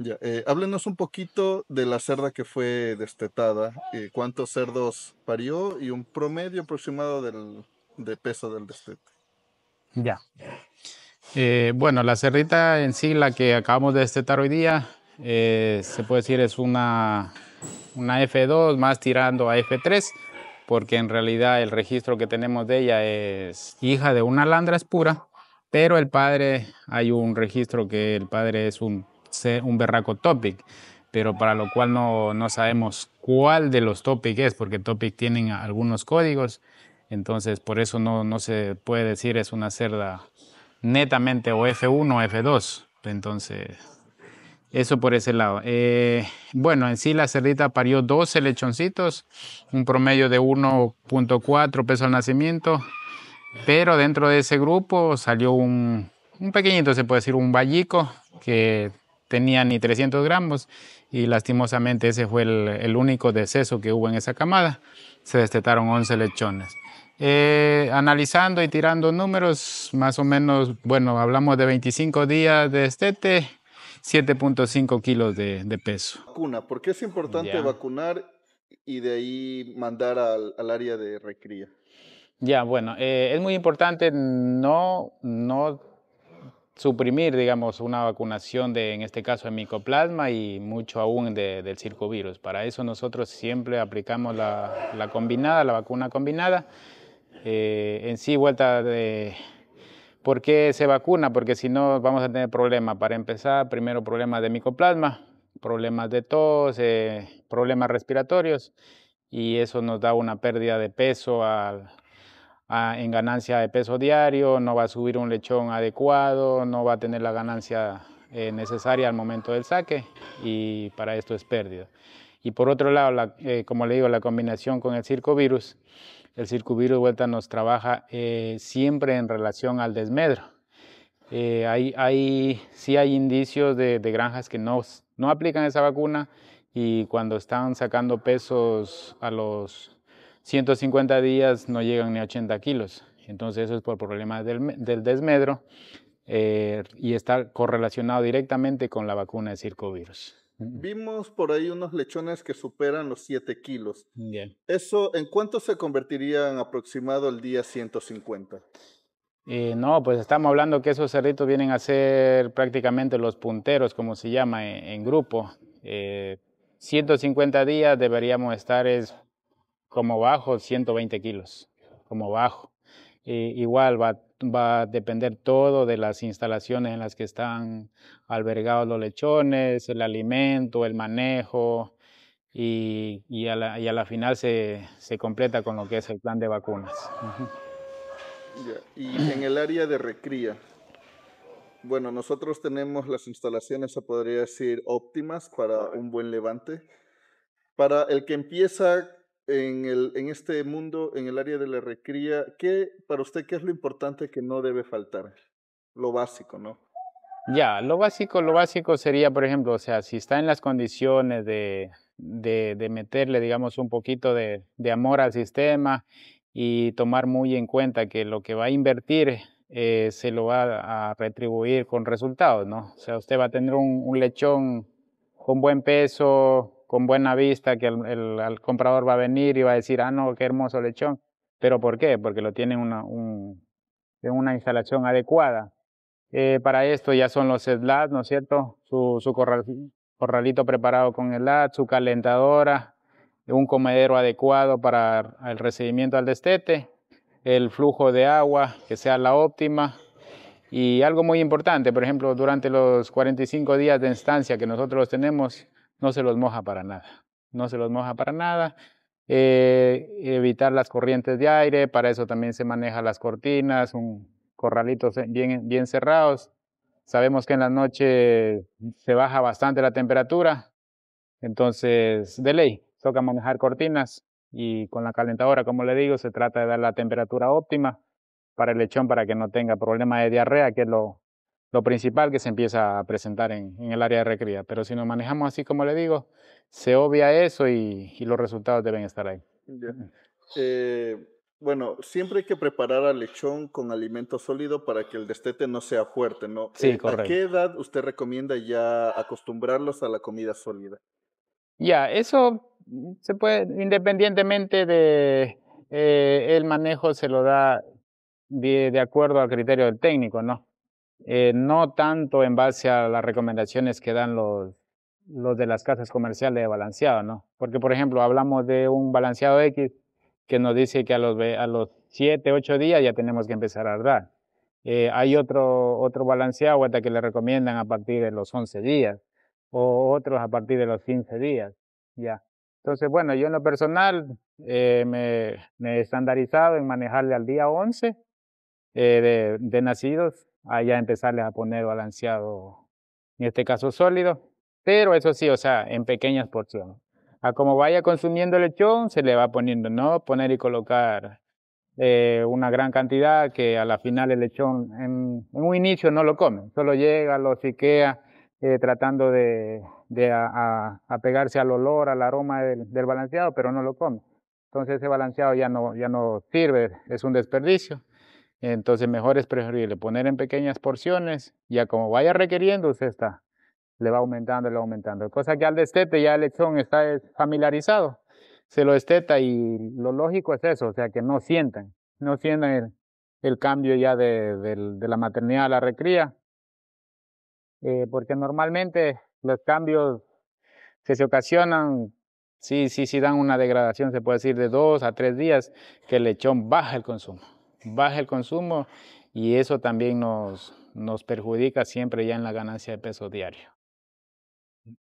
Ya, eh, háblenos un poquito de la cerda que fue destetada, eh, cuántos cerdos parió y un promedio aproximado del, de peso del destete. Ya. Eh, bueno, la cerdita en sí, la que acabamos de destetar hoy día, se puede decir es una, una F2 más tirando a F3, porque en realidad el registro que tenemos de ella es hija de una landra pura, pero el padre, hay un registro que el padre es un un berraco topic, pero para lo cual no, sabemos cuál de los topic es, porque topic tienen algunos códigos, entonces por eso no, no se puede decir es una cerda netamente o F1 o F2. Entonces, eso por ese lado. Eh, bueno, en sí la cerdita parió 12 lechoncitos, un promedio de 1.4 pesos al nacimiento, pero dentro de ese grupo salió un, un pequeñito, se puede decir, un vallico, que tenía ni 300 gramos y lastimosamente ese fue el, único deceso que hubo en esa camada. Se destetaron 11 lechones. Eh, analizando y tirando números, más o menos, bueno, hablamos de 25 días de estete, 7.5 kilos de, peso. Vacuna, ¿por qué es importante vacunar y de ahí mandar al, área de recría? Ya, bueno, eh, es muy importante no, no suprimir, digamos, una vacunación de, en este caso, de micoplasma y mucho aún de, del circovirus. Para eso nosotros siempre aplicamos la, combinada, la vacuna combinada. Eh, en sí, vuelta de... ¿Por qué se vacuna? Porque si no vamos a tener problemas. Para empezar, primero problemas de micoplasma, problemas de tos, eh, problemas respiratorios y eso nos da una pérdida de peso al, Ah, en ganancia de peso diario, no va a subir un lechón adecuado, no va a tener la ganancia eh, necesaria al momento del saque y para esto es pérdida. Y por otro lado, eh, como le digo, la combinación con el circovirus, el circovirus vuelta nos trabaja eh, siempre en relación al desmedro. hay, hay, sí hay indicios de, de granjas que no, no aplican esa vacuna y cuando están sacando pesos a los 150 días no llegan ni a 80 kilos. Entonces eso es por problemas del, desmedro eh, y está correlacionado directamente con la vacuna de circovirus. Vimos por ahí unos lechones que superan los 7 kilos. Bien. ¿Eso en cuánto se convertirían aproximado el día 150? Eh, no, pues estamos hablando que esos cerditos vienen a ser prácticamente los punteros, como se llama, eh, en, grupo. 150 días deberíamos estar es, como bajo 120 kilos, como bajo. igual va, va, a depender todo de las instalaciones en las que están albergados los lechones, el alimento, el manejo y, y, a, la, y a, la, final se, se, completa con lo que es el plan de vacunas. Y en el área de recría, bueno, nosotros tenemos las instalaciones, se podría decir, óptimas para un buen levante. Para el que empieza en, el, en este mundo, en el área de la recría, ¿qué, para usted qué es lo importante que no debe faltar? Lo básico, ¿no? Ya, lo básico, lo básico sería, por ejemplo, o sea, si está en las condiciones de, de, meterle, digamos, un poquito de, amor al sistema y tomar muy en cuenta que lo que va a invertir eh, se lo va a retribuir con resultados, ¿no? O sea, usted va a tener un, un lechón con buen peso, con buena vista que el, comprador va a venir y va a decir, ah, no, qué hermoso lechón. ¿Pero por qué? Porque lo tiene una, un, en una instalación adecuada. Eh, para esto ya son los SLAT, ¿no es cierto? Su, su corralito preparado con el SLAT, su calentadora, un comedero adecuado para el recibimiento al destete, el flujo de agua que sea la óptima. Y algo muy importante, por ejemplo, durante los 45 días de instancia que nosotros tenemos, no se los moja para nada. No se los moja para nada. Eh, evitar las corrientes de aire, para eso también se manejan las cortinas, un corralitos bien, bien cerrados. Sabemos que en la noche se baja bastante la temperatura, entonces de ley, toca manejar cortinas y con la calentadora, como le digo, se trata de dar la temperatura óptima para el lechón para que no tenga problema de diarrea, que es lo, lo principal que se empieza a presentar en, el área de recría. Pero si nos manejamos así como le digo, se obvia eso y, los resultados deben estar ahí. Eh, bueno, siempre hay que preparar al lechón con alimento sólido para que el destete no sea fuerte, ¿no? Eh, ¿A qué edad usted recomienda ya acostumbrarlos a la comida sólida? Ya, eso se puede, independientemente de eh, el manejo, se lo da de acuerdo al criterio del técnico, ¿no? eh, no tanto en base a las recomendaciones que dan los, los de las casas comerciales de balanceado, ¿no? Porque, por ejemplo, hablamos de un balanceado X que nos dice que a los, a los 7, 8 días ya tenemos que empezar a dar. Eh, hay otro, otro balanceado hasta que le recomiendan a partir de los 11 días o otros a partir de los 15 días, ya. Entonces, bueno, yo en lo personal eh, me, me, he estandarizado en manejarle al día 11 eh, de, nacidos allá empezarle a poner balanceado, en este caso sólido, pero eso sí, o sea, en pequeñas porciones. A como vaya consumiendo el lechón, se le va poniendo, no poner y colocar eh, una gran cantidad que a la final el lechón en, un inicio no lo come, solo llega, lo chiquea, eh, tratando de, de apegarse al olor, al aroma del, balanceado, pero no lo come. Entonces ese balanceado ya no, ya no sirve, es un desperdicio. Entonces mejor es preferible poner en pequeñas porciones, ya como vaya requiriendo, usted está, le va aumentando, le va aumentando. Cosa que al destete ya el lechón está familiarizado, se lo desteta y lo lógico es eso, o sea que no sientan, no sientan el, cambio ya de, la maternidad a la recría, eh, porque normalmente los cambios que se ocasionan sí, sí, sí dan una degradación, se puede decir, de dos a tres días que el lechón baja el consumo baja el consumo y eso también nos, nos perjudica siempre ya en la ganancia de peso diario.